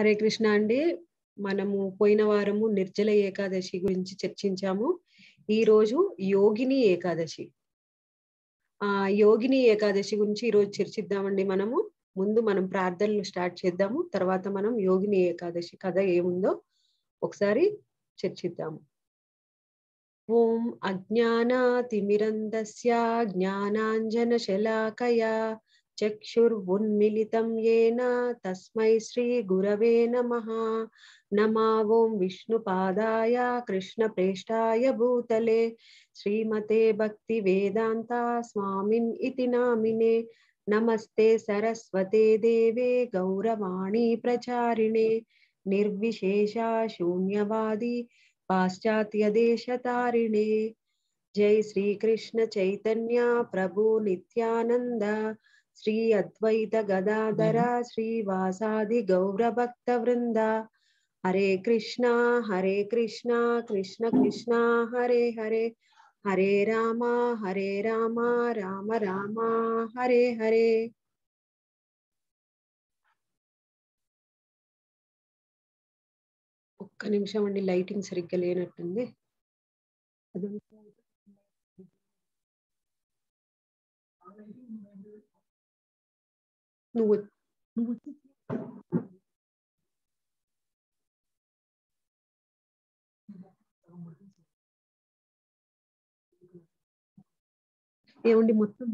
హరే కృష్ణ అండి మనము పోయిన వారము నిర్జల ఏకాదశి గురించి చర్చించాము ఈ రోజు యోగిని ఏకాదశి ఆ యోగిని ఏకాదశి గురించి ఈ రోజు చర్చిద్దామండి మనము ముందు మనం ప్రార్థనలు స్టార్ట్ చేద్దాము తర్వాత మనం యోగిని ఏకాదశి కథ ఏముందో ఒకసారి చర్చిద్దాము ఓం అజ్ఞానాతిమిరంధస్య జ్ఞానాంజన శలాకయా चक्षुर्वुन्मिलितं येन तस्मै श्रीगुरवे नमः नमः ॐ विष्णुपादाय कृष्णप्रेष्ठाय भूतले श्रीमते भक्तिवेदान्ता स्वामिन् इति नामिने नमस्ते सरस्वते देवे गौरवाणी प्रचारिणे निर्विशेषा शून्यवादी पाश्चात्यदेशतारिणे जय श्री कृष्ण चैतन्य प्रभु नित्यानन्द శ్రీ అద్వైత గదాధర శ్రీవాసాది గౌరభక్త వృంద హరే కృష్ణ హరే కృష్ణ కృష్ణ కృష్ణ హరే హరే హరే రామ హరే రామ రామ రామ హరే హరే ఒక్క నిమిషం అండి లైటింగ్ సరిగ్గా లేనట్టుంది అది Lua. Lua. ఏమండి మొత్తం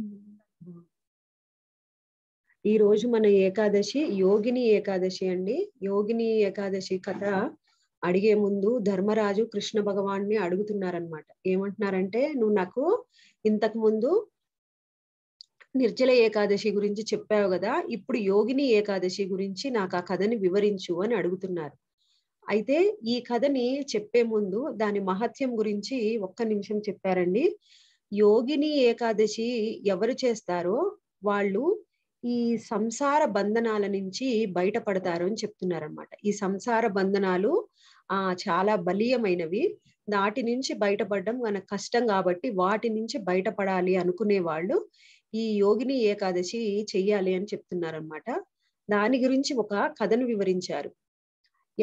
ఈ రోజు మన ఏకాదశి యోగిని ఏకాదశి అండి యోగిని ఏకాదశి కథ అడిగే ముందు ధర్మరాజు కృష్ణ భగవాన్ని అడుగుతున్నారనమాట ఏమంటున్నారంటే నువ్వు నాకు ఇంతకు ముందు నిర్జల ఏకాదశి గురించి చెప్పావు కదా ఇప్పుడు యోగిని ఏకాదశి గురించి నాకు ఆ కథని వివరించు అని అడుగుతున్నారు అయితే ఈ కథని చెప్పే ముందు దాని మహత్యం గురించి ఒక్క నిమిషం చెప్పారండి యోగిని ఏకాదశి ఎవరు చేస్తారో వాళ్ళు ఈ సంసార బంధనాల నుంచి బయటపడతారు అని చెప్తున్నారనమాట ఈ సంసార బంధనాలు ఆ చాలా బలీయమైనవి వాటి నుంచి బయటపడడం మనకు కష్టం కాబట్టి వాటి నుంచి బయటపడాలి అనుకునే వాళ్ళు ఈ యోగిని ఏకాదశి చెయ్యాలి అని చెప్తున్నారనమాట దాని గురించి ఒక కథను వివరించారు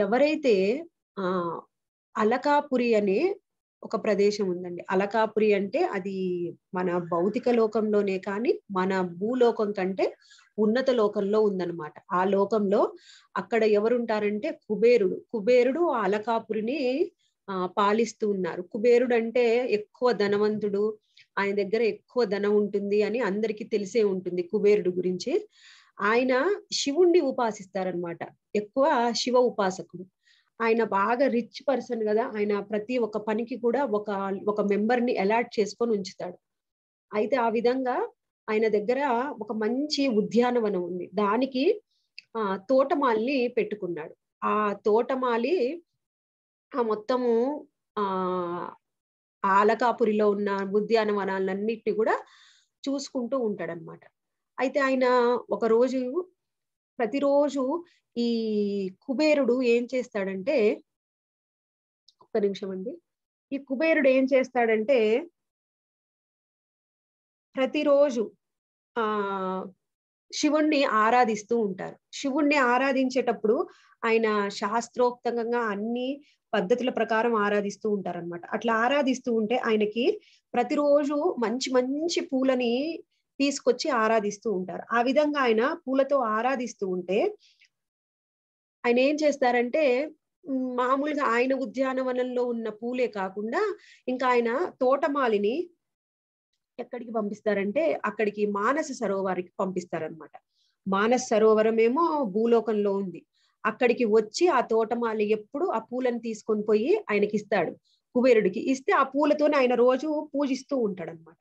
ఎవరైతే ఆ అలకాపురి అనే ఒక ప్రదేశం ఉందండి అలకాపురి అంటే అది మన భౌతిక లోకంలోనే కానీ మన భూలోకం కంటే ఉన్నత లోకంలో ఉందన్నమాట ఆ లోకంలో అక్కడ ఎవరుంటారంటే కుబేరుడు కుబేరుడు అలకాపురిని పాలిస్తూ ఉన్నారు కుబేరుడు అంటే ఎక్కువ ధనవంతుడు ఆయన దగ్గర ఎక్కువ ధనం ఉంటుంది అని అందరికీ తెలిసే ఉంటుంది కుబేరుడు గురించి ఆయన శివుణ్ణి ఉపాసిస్తారనమాట ఎక్కువ శివ ఉపాసకుడు ఆయన బాగా రిచ్ పర్సన్ కదా ఆయన ప్రతి ఒక్క పనికి కూడా ఒక ఒక మెంబర్ని అలాట్ చేసుకొని ఉంచుతాడు అయితే ఆ విధంగా ఆయన దగ్గర ఒక మంచి ఉద్యానవనం ఉంది దానికి ఆ తోటమాలిని పెట్టుకున్నాడు ఆ తోటమాలి ఆ మొత్తము ఆ ఆ అలకాపురిలో ఉన్న ఉద్యానవనాలన్నిటిని కూడా చూసుకుంటూ ఉంటాడనమాట అయితే ఆయన ఒక రోజు ప్రతిరోజు ఈ కుబేరుడు ఏం చేస్తాడంటే ఒక్క నిమిషం అండి ఈ కుబేరుడు ఏం చేస్తాడంటే ప్రతిరోజు ఆ శివుణ్ణి ఆరాధిస్తూ ఉంటారు శివుణ్ణి ఆరాధించేటప్పుడు ఆయన శాస్త్రోక్తంగా అన్ని పద్ధతుల ప్రకారం ఆరాధిస్తూ ఉంటారనమాట అట్లా ఆరాధిస్తూ ఉంటే ఆయనకి ప్రతిరోజు మంచి మంచి పూలని తీసుకొచ్చి ఆరాధిస్తూ ఉంటారు ఆ విధంగా ఆయన పూలతో ఆరాధిస్తూ ఉంటే ఆయన ఏం చేస్తారంటే మామూలుగా ఆయన ఉద్యానవనంలో ఉన్న పూలే కాకుండా ఇంకా ఆయన తోటమాలిని ఎక్కడికి పంపిస్తారంటే అక్కడికి మానస సరోవరికి పంపిస్తారనమాట మానస సరోవరం ఏమో భూలోకంలో ఉంది అక్కడికి వచ్చి ఆ తోటమాలి ఎప్పుడు ఆ పూలను తీసుకొని పోయి ఆయనకి ఇస్తాడు కుబేరుడికి ఇస్తే ఆ పూలతోనే ఆయన రోజు పూజిస్తూ ఉంటాడు అనమాట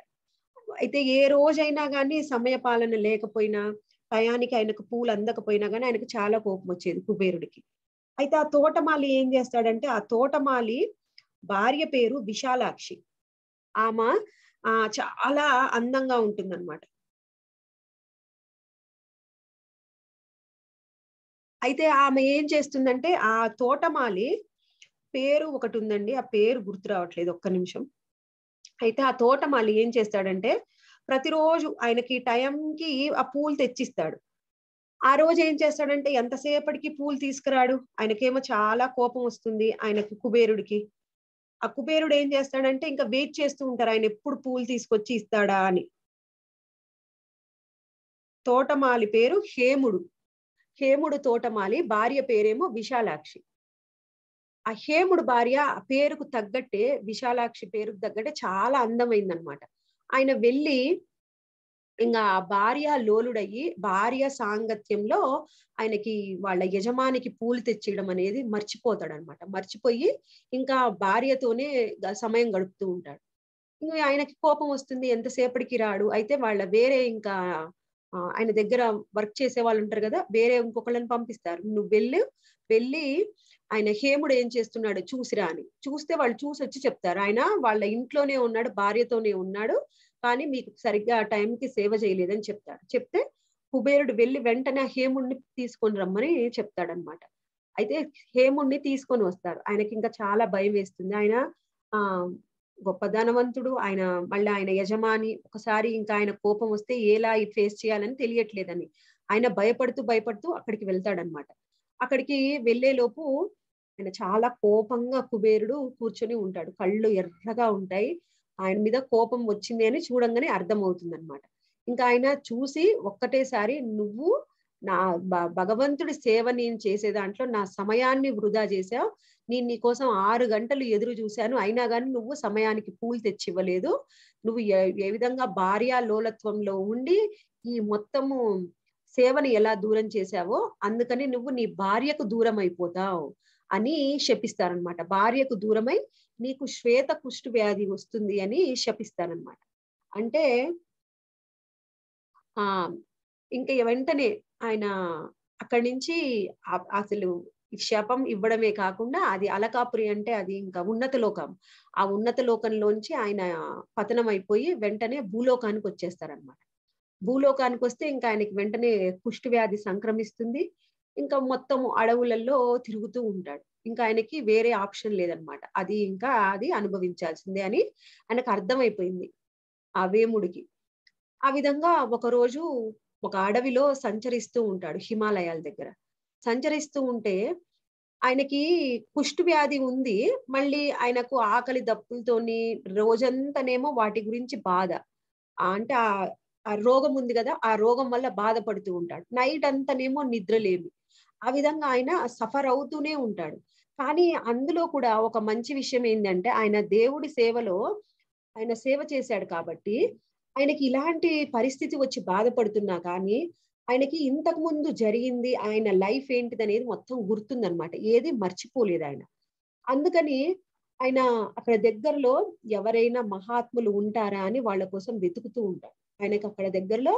అయితే ఏ రోజైనా కానీ సమయ పాలన లేకపోయినా టయానికి ఆయనకు పూలు అందకపోయినా కానీ ఆయనకు చాలా కోపం వచ్చేది కుబేరుడికి అయితే ఆ తోటమాలి ఏం చేస్తాడంటే ఆ తోటమాలి భార్య పేరు విశాలాక్షి ఆమె ఆ చాలా అందంగా ఉంటుందన్నమాట అయితే ఆమె ఏం చేస్తుందంటే ఆ తోటమాలి పేరు ఒకటి ఉందండి ఆ పేరు గుర్తు రావట్లేదు ఒక్క నిమిషం అయితే ఆ తోటమాలి ఏం చేస్తాడంటే ప్రతిరోజు ఆయనకి టైంకి ఆ పూలు తెచ్చిస్తాడు ఆ రోజు ఏం చేస్తాడంటే ఎంతసేపటికి పూలు తీసుకురాడు ఆయనకేమో చాలా కోపం వస్తుంది ఆయన కుబేరుడికి ఆ కుబేరుడు ఏం చేస్తాడంటే ఇంకా వెయిట్ చేస్తూ ఉంటారు ఆయన ఎప్పుడు పూలు తీసుకొచ్చి ఇస్తాడా అని తోటమాలి పేరు హేముడు హేముడు తోటమాలి భార్య పేరేమో విశాలాక్షి ఆ హేముడు భార్య ఆ పేరుకు తగ్గట్టే విశాలాక్షి పేరుకు తగ్గట్టే చాలా అందమైందనమాట ఆయన వెళ్ళి ఇంకా ఆ భార్య లోలుడయ్యి భార్య సాంగత్యంలో ఆయనకి వాళ్ళ యజమానికి పూలు తెచ్చియడం అనేది మర్చిపోతాడు అనమాట మర్చిపోయి ఇంకా భార్యతోనే సమయం గడుపుతూ ఉంటాడు ఇంకా ఆయనకి కోపం వస్తుంది ఎంతసేపటికి రాడు అయితే వాళ్ళ వేరే ఇంకా ఆయన దగ్గర వర్క్ చేసే వాళ్ళు ఉంటారు కదా వేరే ఇంకొకళ్ళని పంపిస్తారు నువ్వు వెళ్ళి వెళ్ళి ఆయన హేముడు ఏం చేస్తున్నాడు చూసిరా అని చూస్తే వాళ్ళు చూసి వచ్చి చెప్తారు ఆయన వాళ్ళ ఇంట్లోనే ఉన్నాడు భార్యతోనే ఉన్నాడు కానీ మీకు సరిగ్గా టైంకి సేవ చేయలేదని చెప్తాడు చెప్తే కుబేరుడు వెళ్ళి వెంటనే హేముడిని తీసుకొని రమ్మని చెప్తాడనమాట అయితే హేముడిని తీసుకొని వస్తారు ఆయనకి ఇంకా చాలా భయం వేస్తుంది ఆయన ఆ గొప్ప ధనవంతుడు ఆయన మళ్ళీ ఆయన యజమాని ఒకసారి ఇంకా ఆయన కోపం వస్తే ఎలా ఫేస్ చేయాలని తెలియట్లేదని ఆయన భయపడుతూ భయపడుతూ అక్కడికి వెళ్తాడనమాట అక్కడికి వెళ్ళేలోపు ఆయన చాలా కోపంగా కుబేరుడు కూర్చొని ఉంటాడు కళ్ళు ఎర్రగా ఉంటాయి ఆయన మీద కోపం వచ్చింది అని చూడంగానే అర్థమవుతుంది అనమాట ఇంకా ఆయన చూసి ఒక్కటేసారి నువ్వు నా భగవంతుడి సేవ నేను చేసే దాంట్లో నా సమయాన్ని వృధా చేసావు నేను నీ కోసం ఆరు గంటలు ఎదురు చూశాను అయినా కానీ నువ్వు సమయానికి పూలు తెచ్చి ఇవ్వలేదు నువ్వు ఏ విధంగా భార్య లోలత్వంలో ఉండి ఈ మొత్తము సేవని ఎలా దూరం చేశావో అందుకని నువ్వు నీ భార్యకు దూరం అయిపోతావు అని శపిస్తారనమాట భార్యకు దూరమై నీకు శ్వేత కుష్టు వ్యాధి వస్తుంది అని శపిస్తారనమాట అంటే ఆ ఇంకా వెంటనే ఆయన అక్కడి నుంచి అసలు శాపం ఇవ్వడమే కాకుండా అది అలకాపురి అంటే అది ఇంకా ఉన్నత లోకం ఆ ఉన్నత లోకంలోంచి ఆయన పతనం అయిపోయి వెంటనే భూలోకానికి వచ్చేస్తారనమాట భూలోకానికి వస్తే ఇంకా ఆయనకి వెంటనే కుష్టి వ్యాధి సంక్రమిస్తుంది ఇంకా మొత్తం అడవులలో తిరుగుతూ ఉంటాడు ఇంకా ఆయనకి వేరే ఆప్షన్ లేదనమాట అది ఇంకా అది అనుభవించాల్సిందే అని ఆయనకు అర్థమైపోయింది ఆ వేముడికి ఆ విధంగా ఒకరోజు ఒక అడవిలో సంచరిస్తూ ఉంటాడు హిమాలయాల దగ్గర సంచరిస్తూ ఉంటే ఆయనకి కుష్టు వ్యాధి ఉంది మళ్ళీ ఆయనకు ఆకలి దప్పులతోని రోజంతానేమో వాటి గురించి బాధ అంటే ఆ రోగం ఉంది కదా ఆ రోగం వల్ల బాధపడుతూ ఉంటాడు నైట్ అంతానేమో నిద్రలేమి ఆ విధంగా ఆయన సఫర్ అవుతూనే ఉంటాడు కానీ అందులో కూడా ఒక మంచి విషయం ఏంటంటే ఆయన దేవుడి సేవలో ఆయన సేవ చేశాడు కాబట్టి ఆయనకి ఇలాంటి పరిస్థితి వచ్చి బాధపడుతున్నా కానీ ఆయనకి ఇంతకు ముందు జరిగింది ఆయన లైఫ్ ఏంటిది అనేది మొత్తం గుర్తుందనమాట ఏది మర్చిపోలేదు ఆయన అందుకని ఆయన అక్కడ దగ్గరలో ఎవరైనా మహాత్ములు ఉంటారా అని వాళ్ళ కోసం వెతుకుతూ ఉంటారు ఆయనకి అక్కడ దగ్గరలో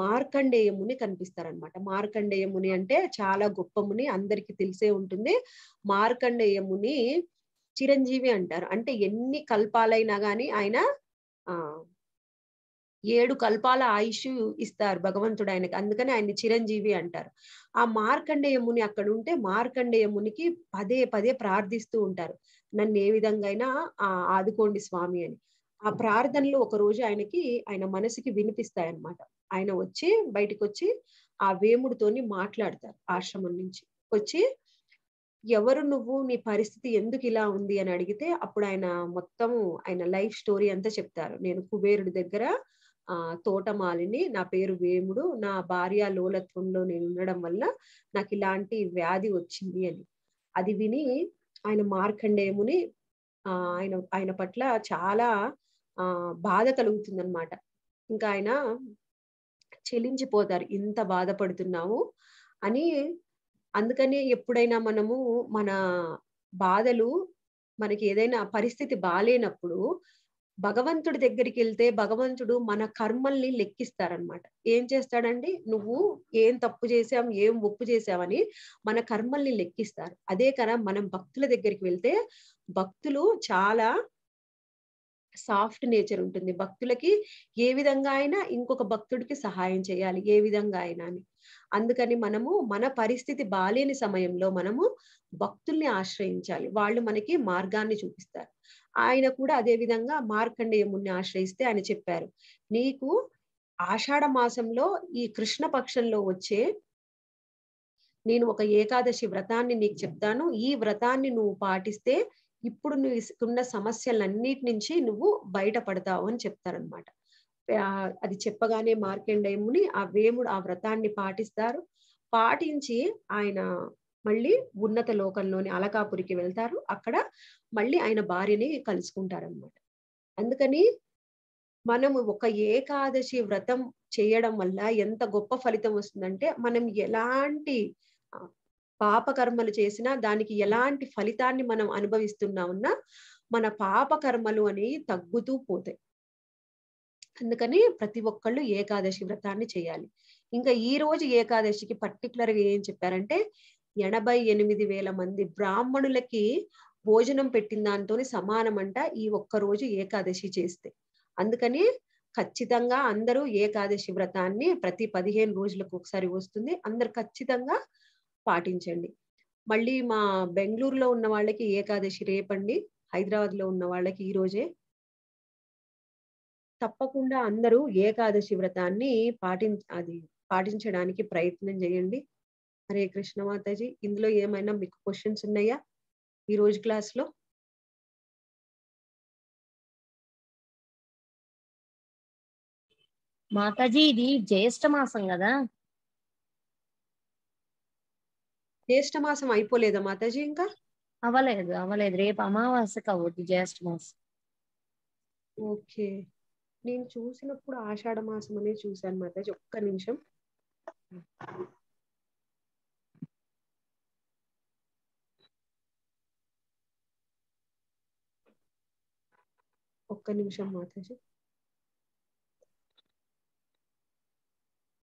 మార్కండేయ ముని కనిపిస్తారనమాట మార్కండేయ ముని అంటే చాలా గొప్ప ముని అందరికి తెలిసే ఉంటుంది మార్కండేయ ముని చిరంజీవి అంటారు అంటే ఎన్ని కల్పాలైనా కానీ ఆయన ఆ ఏడు కల్పాల ఆయుష్ ఇస్తారు భగవంతుడు ఆయనకి అందుకని ఆయన చిరంజీవి అంటారు ఆ మార్కండేయ ముని అక్కడ ఉంటే మార్కండేయ మునికి పదే పదే ప్రార్థిస్తూ ఉంటారు నన్ను ఏ విధంగా అయినా ఆ ఆదుకోండి స్వామి అని ఆ ప్రార్థనలు ఒక రోజు ఆయనకి ఆయన మనసుకి వినిపిస్తాయి అనమాట ఆయన వచ్చి బయటకు వచ్చి ఆ వేముడితోని మాట్లాడతారు ఆశ్రమం నుంచి వచ్చి ఎవరు నువ్వు నీ పరిస్థితి ఎందుకు ఇలా ఉంది అని అడిగితే అప్పుడు ఆయన మొత్తం ఆయన లైఫ్ స్టోరీ అంతా చెప్తారు నేను కుబేరుడి దగ్గర ఆ తోటమాలిని నా పేరు వేముడు నా భార్య లోలత్వంలో నేను ఉండడం వల్ల నాకు ఇలాంటి వ్యాధి వచ్చింది అని అది విని ఆయన మార్కండేముని ఆయన ఆయన పట్ల చాలా ఆ బాధ కలుగుతుంది అనమాట ఇంకా ఆయన చెలించిపోతారు ఇంత బాధపడుతున్నావు అని అందుకనే ఎప్పుడైనా మనము మన బాధలు మనకి ఏదైనా పరిస్థితి బాగాలేనప్పుడు భగవంతుడి దగ్గరికి వెళ్తే భగవంతుడు మన కర్మల్ని లెక్కిస్తారనమాట ఏం చేస్తాడండి నువ్వు ఏం తప్పు చేసాం ఏం ఒప్పు చేసావని మన కర్మల్ని లెక్కిస్తారు అదే కదా మనం భక్తుల దగ్గరికి వెళ్తే భక్తులు చాలా సాఫ్ట్ నేచర్ ఉంటుంది భక్తులకి ఏ విధంగా అయినా ఇంకొక భక్తుడికి సహాయం చేయాలి ఏ విధంగా అయినా అని అందుకని మనము మన పరిస్థితి బాలేని సమయంలో మనము భక్తుల్ని ఆశ్రయించాలి వాళ్ళు మనకి మార్గాన్ని చూపిస్తారు ఆయన కూడా అదే విధంగా మార్కండేయ ముని ఆశ్రయిస్తే ఆయన చెప్పారు నీకు ఆషాఢ మాసంలో ఈ కృష్ణ పక్షంలో వచ్చే నేను ఒక ఏకాదశి వ్రతాన్ని నీకు చెప్తాను ఈ వ్రతాన్ని నువ్వు పాటిస్తే ఇప్పుడు నువ్వు ఉన్న సమస్యలన్నిటి నుంచి నువ్వు బయటపడతావు అని చెప్తారనమాట అది చెప్పగానే మార్కండేయముని ఆ వేముడు ఆ వ్రతాన్ని పాటిస్తారు పాటించి ఆయన మళ్ళీ ఉన్నత లోకంలోని అలకాపురికి వెళ్తారు అక్కడ మళ్ళీ ఆయన భార్యని కలుసుకుంటారనమాట అందుకని మనము ఒక ఏకాదశి వ్రతం చేయడం వల్ల ఎంత గొప్ప ఫలితం వస్తుందంటే మనం ఎలాంటి పాపకర్మలు చేసినా దానికి ఎలాంటి ఫలితాన్ని మనం అనుభవిస్తున్నా ఉన్నా మన పాపకర్మలు అని తగ్గుతూ పోతాయి అందుకని ప్రతి ఒక్కళ్ళు ఏకాదశి వ్రతాన్ని చేయాలి ఇంకా ఈ రోజు ఏకాదశికి పర్టికులర్గా ఏం చెప్పారంటే ఎనభై ఎనిమిది వేల మంది బ్రాహ్మణులకి భోజనం పెట్టిన దాంతో సమానమంట ఈ ఒక్క రోజు ఏకాదశి చేస్తే అందుకని ఖచ్చితంగా అందరూ ఏకాదశి వ్రతాన్ని ప్రతి పదిహేను రోజులకు ఒకసారి వస్తుంది అందరు ఖచ్చితంగా పాటించండి మళ్ళీ మా బెంగళూరులో ఉన్న వాళ్ళకి ఏకాదశి రేపండి హైదరాబాద్ లో ఉన్న వాళ్ళకి ఈ రోజే తప్పకుండా అందరూ ఏకాదశి వ్రతాన్ని పాటించ అది పాటించడానికి ప్రయత్నం చేయండి హరే కృష్ణ మాతాజీ ఇందులో ఏమైనా మీకు క్వశ్చన్స్ ఉన్నాయా ఈ రోజు క్లాస్ లో మాతాజీ ఇది జ్యేష్ఠ మాసం కదా జ్యేష్ఠ మాసం అయిపోలేదా మాతాజీ ఇంకా అవలేదు అవలేదు రేపు అమావాస్య కాబట్టి జ్యేష్ఠ మాసం ఓకే నేను చూసినప్పుడు ఆషాఢ మాసం అనే చూశాను మాతాజీ ఒక్క నిమిషం ఒక్క నిమిషం మాట్లాడి